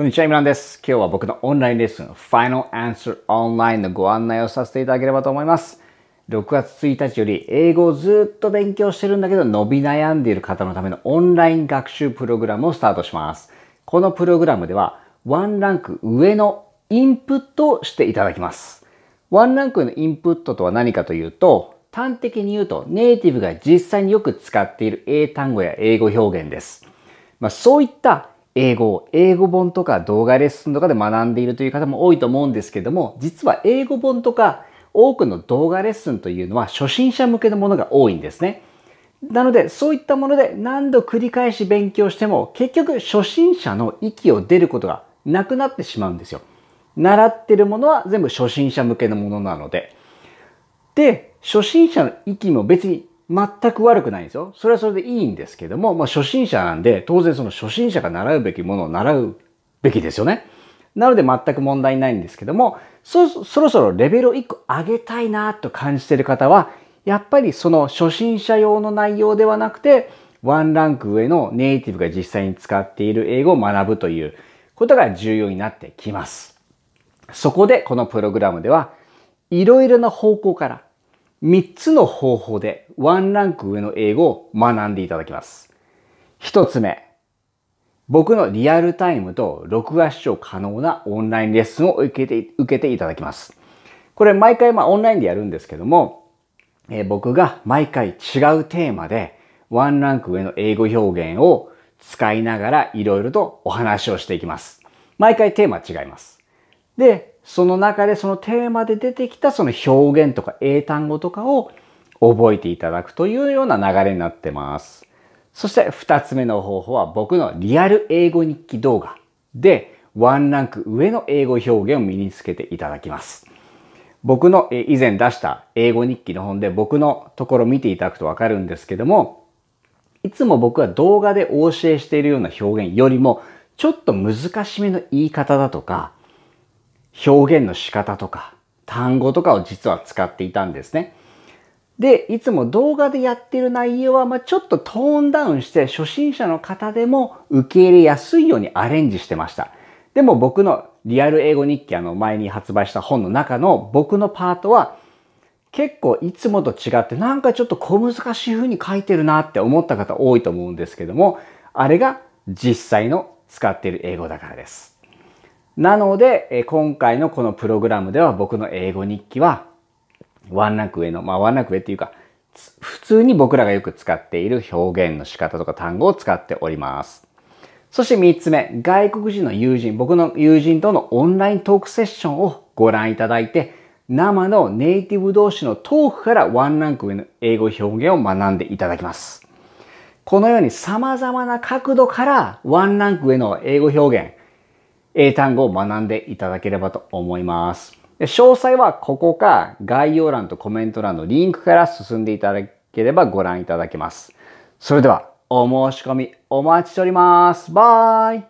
こんにちは、イムランです。今日は僕のオンラインレッスン、Final Answer Online のご案内をさせていただければと思います。6月1日より英語をずっと勉強してるんだけど伸び悩んでいる方のためのオンライン学習プログラムをスタートします。このプログラムではワンランク上のインプットをしていただきます。ワンランクのインプットとは何かというと、端的に言うとネイティブが実際によく使っている英単語や英語表現です。まあ、そういった英語を英語本とか動画レッスンとかで学んでいるという方も多いと思うんですけども実は英語本とか多くの動画レッスンというのは初心者向けのものが多いんですね。なのでそういったもので何度繰り返し勉強しても結局初心者の域を出ることがなくなってしまうんですよ。習ってるものは全部初心者向けのものなので。で、初心者の域も別に全く悪くないんですよ。それはそれでいいんですけども、まあ、初心者なんで、当然その初心者が習うべきものを習うべきですよね。なので全く問題ないんですけども、そろそろレベルを1個上げたいなと感じている方は、やっぱりその初心者用の内容ではなくて、ワンランク上のネイティブが実際に使っている英語を学ぶということが重要になってきます。そこでこのプログラムでは、いろいろな方向から、3つの方法でワンランク上の英語を学んでいただきます。1つ目、僕のリアルタイムと録画視聴可能なオンラインレッスンを受けて受けていただきます。これ毎回まあオンラインでやるんですけども、えー、僕が毎回違うテーマでワンランク上の英語表現を使いながらいろいろとお話をしていきます。毎回テーマ違います。で、その中でそのテーマで出てきたその表現とか英単語とかを覚えていただくというような流れになってます。そして二つ目の方法は僕のリアル英語日記動画でワンランク上の英語表現を身につけていただきます。僕の以前出した英語日記の本で僕のところ見ていただくとわかるんですけども、いつも僕は動画でお教えしているような表現よりもちょっと難しめの言い方だとか、表現の仕方とか単語とかを実は使っていたんですね。で、いつも動画でやってる内容は、まちょっとトーンダウンして初心者の方でも受け入れやすいようにアレンジしてました。でも僕のリアル英語日記あの前に発売した本の中の僕のパートは結構いつもと違ってなんかちょっと小難しい風に書いてるなって思った方多いと思うんですけどもあれが実際の使っている英語だからです。なので、今回のこのプログラムでは僕の英語日記はワンランク上の、まあワンランク上っていうか、普通に僕らがよく使っている表現の仕方とか単語を使っております。そして3つ目、外国人の友人、僕の友人とのオンライントークセッションをご覧いただいて、生のネイティブ同士のトークからワンランク上の英語表現を学んでいただきます。このように様々な角度からワンランク上の英語表現、英単語を学んでいただければと思います。詳細はここか概要欄とコメント欄のリンクから進んでいただければご覧いただけます。それではお申し込みお待ちしております。バイ